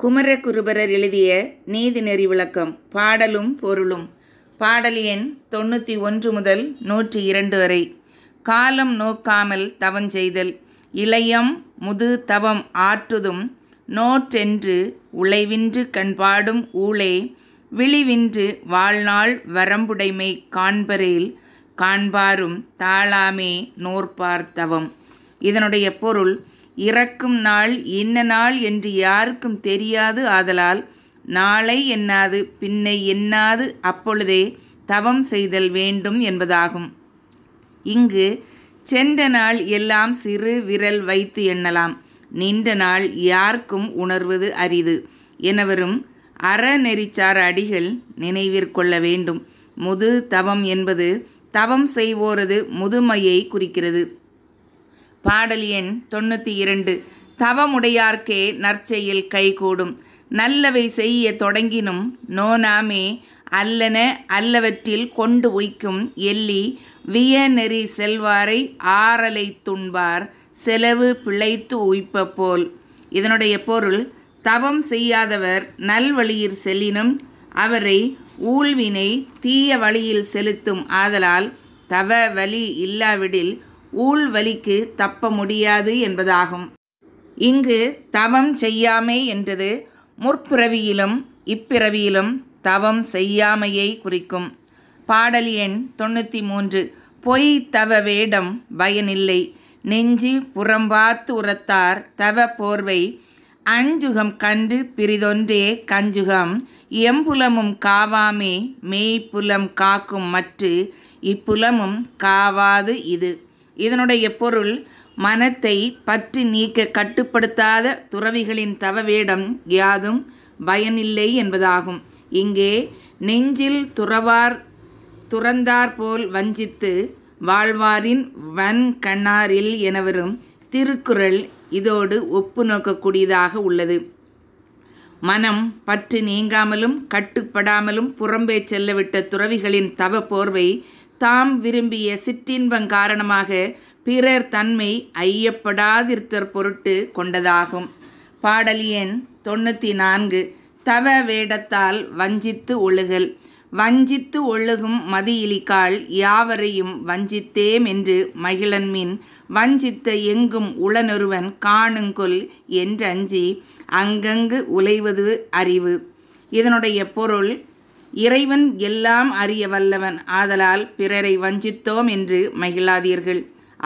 குமரகுருபரர் எழுதிய நீதிநெறி விளக்கம் பாடலும் பொருளும் பாடல் எண் தொண்ணூற்றி ஒன்று முதல் நூற்றி இரண்டு வரை காலம் நோக்காமல் தவஞ்செய்தல் இளையம் முது தவம் ஆற்றுதும் நோற்றென்று உழைவின்று கண்பாடும் ஊழே விழிவின்று வாழ்நாள் வரம்புடைமை காண்பரேல் காண்பாரும் தாளாமே நோற்பார் தவம் இதனுடைய பொருள் இறக்கும் நாள் இன்ன நாள் என்று யாருக்கும் தெரியாது ஆதலால் நாளை எண்ணாது பின்னை எண்ணாது அப்பொழுதே தவம் செய்தல் வேண்டும் என்பதாகும் இங்கு சென்ற நாள் எல்லாம் சிறு விரல் வைத்து எண்ணலாம் நின்ற நாள் யாருக்கும் உணர்வது அரிது எனவரும் அறநெறிச்சார் அடிகள் நினைவிற்கொள்ள வேண்டும் முது தவம் என்பது தவம் செய்வோரது முதுமையை குறிக்கிறது பாடல் எண் தொண்ணூற்றி இரண்டு தவமுடையார்க்கே நற்செயல் கைகூடும் நல்லவை செய்ய தொடங்கினும் நோனாமே அல்லன அல்லவற்றில் கொண்டு உய்க்கும் எள்ளி நெறி செல்வாரை ஆறலை துண்பார் செலவு பிழைத்து உய்ப்ப போல் இதனுடைய பொருள் தவம் செய்யாதவர் நல்வழியில் செல்லினும் அவரை ஊழ்வினை தீய வழியில் செலுத்தும் ஆதலால் தவ வழி இல்லாவிடில் ஊழ்வலிக்கு தப்ப முடியாது என்பதாகும் இங்கு தவம் செய்யாமை என்றது முற்பிறவியிலும் இப்பிறவியிலும் தவம் செய்யாமையை குறிக்கும் பாடல் எண் தொண்ணூற்றி மூன்று பொய் தவ வேடம் பயனில்லை நெஞ்சு புறம்பாத்து உரத்தார் தவ போர்வை அஞ்சுகம் கன்று பிரிதொன்றே கஞ்சுகம் எம்புலமும் காவாமே மெய்ப்புலம் காக்கும் மற்று இப்புலமும் காவாது இது இதனுடைய பொருள் மனத்தை பற்றி நீக்க கட்டுப்படுத்தாத துறவிகளின் தவவேடம் யாதும் பயனில்லை என்பதாகும் இங்கே நெஞ்சில் துறவார் துறந்தாற்போல் வஞ்சித்து வாழ்வாரின் வன் கண்ணாரில் எனவரும் திருக்குறள் இதோடு ஒப்பு நோக்கக்கூடியதாக உள்ளது மனம் பற்று நீங்காமலும் கட்டுப்படாமலும் புறம்பே செல்லவிட்ட துறவிகளின் தவ போர்வை தாம் விரும்பிய சிற்றின்பம் காரணமாக பிறர் தன்மை ஐயப்படாதிருத்தற் பொருட்டு கொண்டதாகும் பாடல் எண் தொண்ணூற்றி நான்கு தவ வேடத்தால் வஞ்சித்து ஒழுகல் வஞ்சித்து ஒழுகும் மதியிலிக்கால் யாவரையும் வஞ்சித்தேம் என்று மகிழன்மின் வஞ்சித்த எங்கும் உளனொருவன் காணுங்கொல் என்றஞ்சி அங்கங்கு உலைவது அறிவு இதனுடைய பொருள் இறைவன் எல்லாம் அறிய வல்லவன் ஆதலால் பிறரை வஞ்சித்தோம் என்று மகிழாதீர்கள்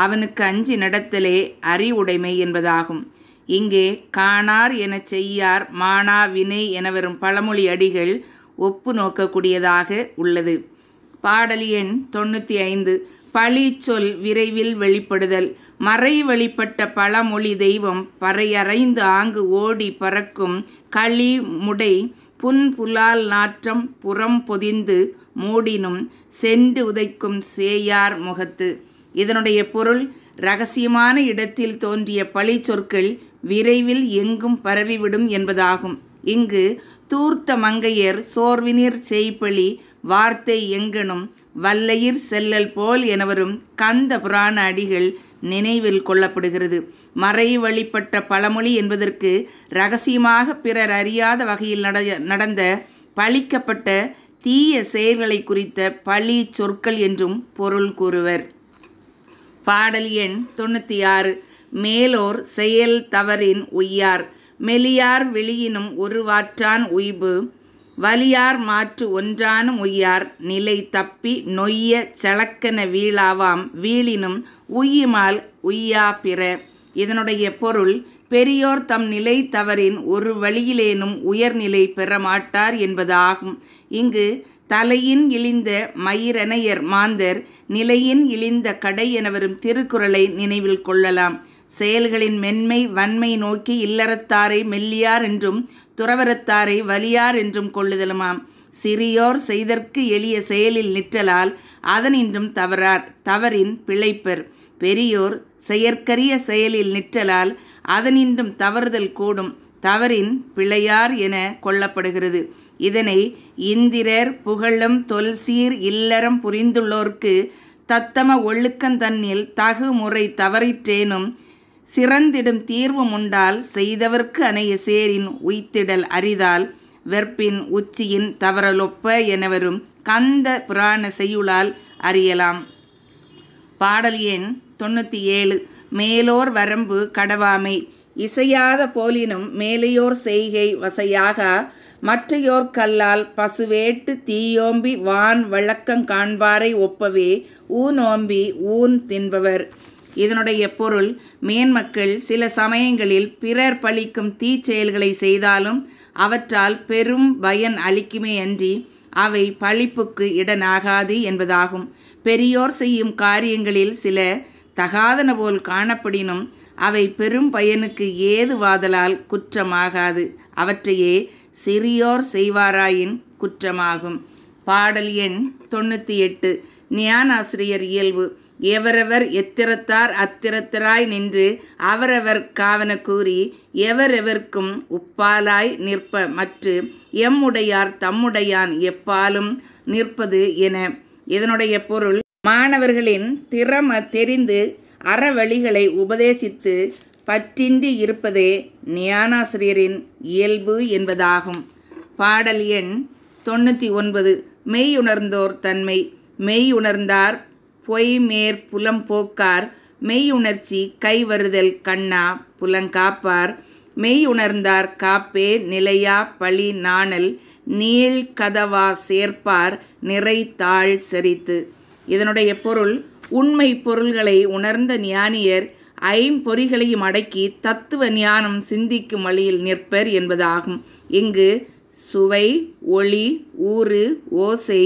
அவனுக்கு அஞ்சு நடத்தலே அறிவுடைமை என்பதாகும் இங்கே காணார் எனச் செய்யார் மானா வினை என வரும் பழமொழி அடிகள் ஒப்பு நோக்கக்கூடியதாக உள்ளது பாடல் எண் தொண்ணூற்றி ஐந்து பழி சொல் விரைவில் வெளிப்படுதல் மறை வழிப்பட்ட பழமொழி தெய்வம் பறையறைந்து ஆங்கு ஓடி பறக்கும் களி முடை புன் புலால் நாற்றம் புறம் பொதிந்து மூடினும் செண்டு உதைக்கும் சேயார் முகத்து இதனுடைய பொருள் ரகசியமான இடத்தில் தோன்றிய பழி சொற்கள் விரைவில் எங்கும் பரவிவிடும் என்பதாகும் இங்கு தூர்த்த மங்கையர் சோர்வினிர் செய்பழி வார்த்தை எங்கனும் வல்லையிர் செல்லல் போல் எனவரும் கந்த புராண அடிகள் நினைவில் கொள்ளப்படுகிறது மறை வழிப்பட்ட பழமொழி என்பதற்கு ரகசியமாக பிறர் அறியாத வகையில் நட நடந்த பழிக்கப்பட்ட தீய செயல்களை குறித்த பழி சொற்கள் என்றும் பொருள் கூறுவர் பாடல் எண் தொண்ணூற்றி ஆறு மேலோர் செயல் தவறின் உய்யார் மெலியார் வெளியினும் ஒருவாற்றான் உய்பு வலியார் மாற்று ஒன்றானும் உய்யார் நிலை தப்பி நொய்ய செலக்கென வீழாவாம் வீழினும் உய்யுமால் உய்யா பிற இதனுடைய பொருள் பெரியோர் தம் நிலை தவறின் ஒரு வழியிலேனும் உயர்நிலை பெற மாட்டார் என்பதாகும் இங்கு தலையின் இழிந்த மயிரனையர் மாந்தர் நிலையின் இழிந்த கடை எனவரும் திருக்குறளை நினைவில் கொள்ளலாம் செயல்களின் மென்மை வன்மை நோக்கி இல்லறத்தாரை மெல்லியார் என்றும் துறவரத்தாரை வலியார் என்றும் கொள்ளுதலுமாம் சிறியோர் செய்தற்கு எளிய செயலில் நிற்றலால் அதனின்றும் தவறார் தவறின் பிழைப்பர் பெரியோர் செயற்கரிய செயலில் நிற்றலால் அதனின்றும் தவறுதல் கூடும் தவறின் பிழையார் என கொள்ளப்படுகிறது இதனை இந்திரர் புகழும் தொல்சீர் இல்லறம் புரிந்துள்ளோர்க்கு தத்தம ஒழுக்கந்தண்ணில் தகு முறை தவறிற்றேனும் சிறந்திடும் தீர்வு முண்டால் செய்தவர்க்கு அணைய சேரின் உய்த்திடல் அரிதால் வெற்பின் உச்சியின் தவறலொப்ப எனவரும் கந்த புராண செய்யுளால் அறியலாம் பாடல் எண் தொண்ணூற்றி ஏழு மேலோர் வரம்பு கடவாமை இசையாத போலினும் மேலையோர் செய்கை வசையாக மற்றையோர் கல்லால் பசுவேட்டு தீயோம்பி வான் வழக்கங் காண்பாரை ஒப்பவே ஊனோம்பி ஊன் தின்பவர் இதனுடைய பொருள் மேன்மக்கள் சில சமயங்களில் பிறர் பழிக்கும் தீ செயல்களை செய்தாலும் அவற்றால் பெரும் பயன் அளிக்குமே அன்றி அவை பழிப்புக்கு இடனாகாது என்பதாகும் பெரியோர் செய்யும் காரியங்களில் சில தகாதன போல் காணப்படினும் அவை பெரும் பயனுக்கு ஏதுவாதலால் குற்றமாகாது அவற்றையே சிறியோர் செய்வாராயின் குற்றமாகும் பாடல் எண் தொண்ணூற்றி எட்டு ஞானாசிரியர் இயல்பு எவரவர் எத்திரத்தார் அத்திரத்தராய் நின்று அவரவர் காவன கூறி எவரெவர்க்கும் உப்பாலாய் நிற்ப மற்று எம்முடையார் தம்முடையான் எப்பாலும் நிற்பது என இதனுடைய பொருள் மாணவர்களின் திறம தெரிந்து அறவழிகளை உபதேசித்து பற்றின்றி இருப்பதே ஞானாசிரியரின் இயல்பு என்பதாகும் பாடல் எண் தொண்ணூற்றி ஒன்பது மெய்யுணர்ந்தோர் தன்மை மெய்யுணர்ந்தார் பொய்மேற் புலம்போக்கார் மெய்யுணர்ச்சி கைவருதல் கண்ணா புலங்காப்பார் மெய்யுணர்ந்தார் காப்பே நிலையா பழி நாணல் நீள் கதவா சேர்ப்பார் நிறை தாழ் செறித்து இதனுடைய பொருள் உண்மை பொருள்களை உணர்ந்த ஞானியர் ஐம்பொறிகளையும் அடக்கி தத்துவ ஞானம் சிந்திக்கும் வழியில் நிற்பர் என்பதாகும் இங்கு சுவை ஒளி ஊறு ஓசை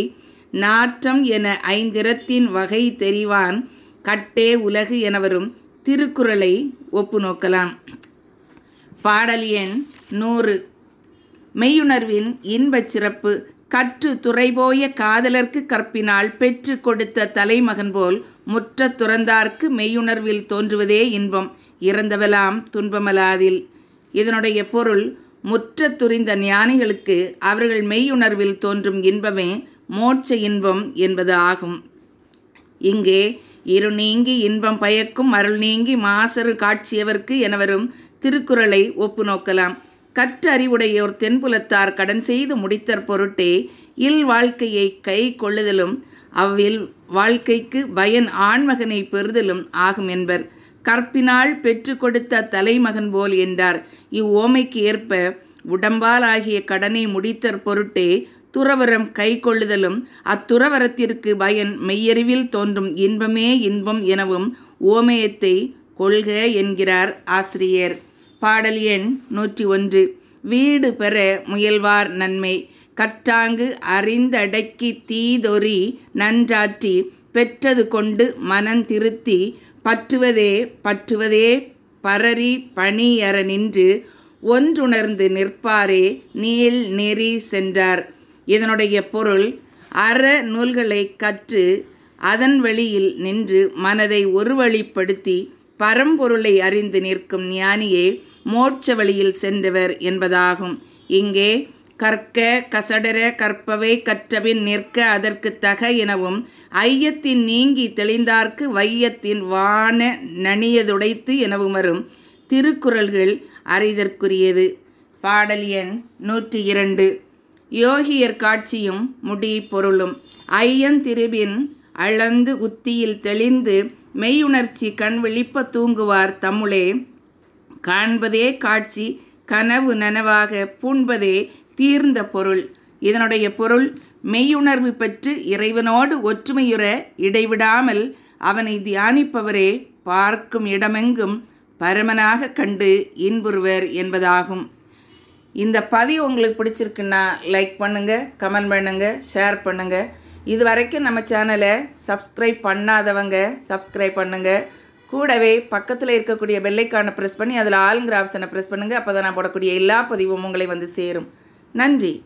நாற்றம் என ஐந்திரத்தின் வகை தெரிவான் கட்டே உலகு எனவரும் திருக்குறளை ஒப்பு நோக்கலாம் பாடல் எண் நூறு மெய்யுணர்வின் இன்பச் சிறப்பு கற்று துறைபோய காதலர்க்கு கற்பினால் பெற்று கொடுத்த தலைமகன் போல் முற்ற துறந்தார்க்கு மெய்யுணர்வில் தோன்றுவதே இன்பம் இறந்தவெல்லாம் துன்பமலாதில் இதனுடைய பொருள் முற்ற துறிந்த ஞானிகளுக்கு அவர்கள் மெய்யுணர்வில் தோன்றும் இன்பமே மோட்ச இன்பம் என்பது ஆகும் இங்கே இரு நீங்கி இன்பம் பயக்கும் அருள் நீங்கி மாசரு காட்சியவர்க்கு எனவரும் திருக்குறளை ஒப்பு நோக்கலாம் கற்றறிவுடையோர் தென்புலத்தார் கடன் செய்து முடித்தற் பொருட்டே இல் வாழ்க்கையை கை கொள்ளுதலும் அவ்வில் வாழ்க்கைக்கு பயன் ஆண்மகனை பெறுதலும் ஆகும் என்பர் கற்பினால் பெற்று கொடுத்த தலைமகன் போல் என்றார் இவ்வோமைக்கு ஏற்ப உடம்பால் ஆகிய கடனை முடித்தற் பொருட்டே துறவரம் கை கொள்ளுதலும் அத்துறவரத்திற்கு பயன் மெய்யறிவில் தோன்றும் இன்பமே இன்பம் எனவும் ஓமயத்தை கொள்க என்கிறார் ஆசிரியர் பாடல் எண் நூற்றி ஒன்று வீடு பெற முயல்வார் நன்மை கற்றாங்கு அறிந்தடக்கி தீதொறி நன்றாற்றி பெற்றது கொண்டு மனந்திருத்தி பற்றுவதே பற்றுவதே பரறி பணியற நின்று ஒன்றுணர்ந்து நிற்பாரே நீள் நெறி சென்றார் இதனுடைய பொருள் அற நூல்களை கற்று அதன் வழியில் நின்று மனதை ஒருவழிப்படுத்தி பரம்பொருளை அறிந்து நிற்கும் ஞானியே மோட்ச வழியில் சென்றவர் என்பதாகும் இங்கே கற்க கசடர கற்பவை கற்றபின் நிற்க அதற்கு தக எனவும் ஐயத்தின் நீங்கி தெளிந்தார்க்கு வையத்தின் வான நனியதுடைத்து எனவும் வரும் திருக்குறள்கள் அறிதற்குரியது பாடல் எண் நூற்றி இரண்டு யோகியர் காட்சியும் முடி பொருளும் ஐயன் திருவின் அளந்து உத்தியில் தெளிந்து மெய்யுணர்ச்சி கண் விழிப்ப தூங்குவார் தமிழே காண்பதே காட்சி கனவு நனவாக பூண்பதே தீர்ந்த பொருள் இதனுடைய பொருள் மெய்யுணர்வு பெற்று இறைவனோடு ஒற்றுமையுற இடைவிடாமல் அவனை தியானிப்பவரே பார்க்கும் இடமெங்கும் பரமனாக கண்டு இன்புறுவர் என்பதாகும் இந்த பதிவு உங்களுக்கு பிடிச்சிருக்குன்னா லைக் பண்ணுங்கள் கமெண்ட் பண்ணுங்கள் ஷேர் பண்ணுங்கள் இது வரைக்கும் நம்ம சேனலை சப்ஸ்கிரைப் பண்ணாதவங்க சப்ஸ்கிரைப் பண்ணுங்கள் கூடவே பக்கத்தில் இருக்கக்கூடிய வெள்ளைக்கான ப்ரெஸ் பண்ணி அதில் ஆளுங்கிற ஆப்ஷனை ப்ரெஸ் பண்ணுங்கள் அப்போ தான் நான் போடக்கூடிய எல்லா பதிவும் உங்களை வந்து சேரும் நன்றி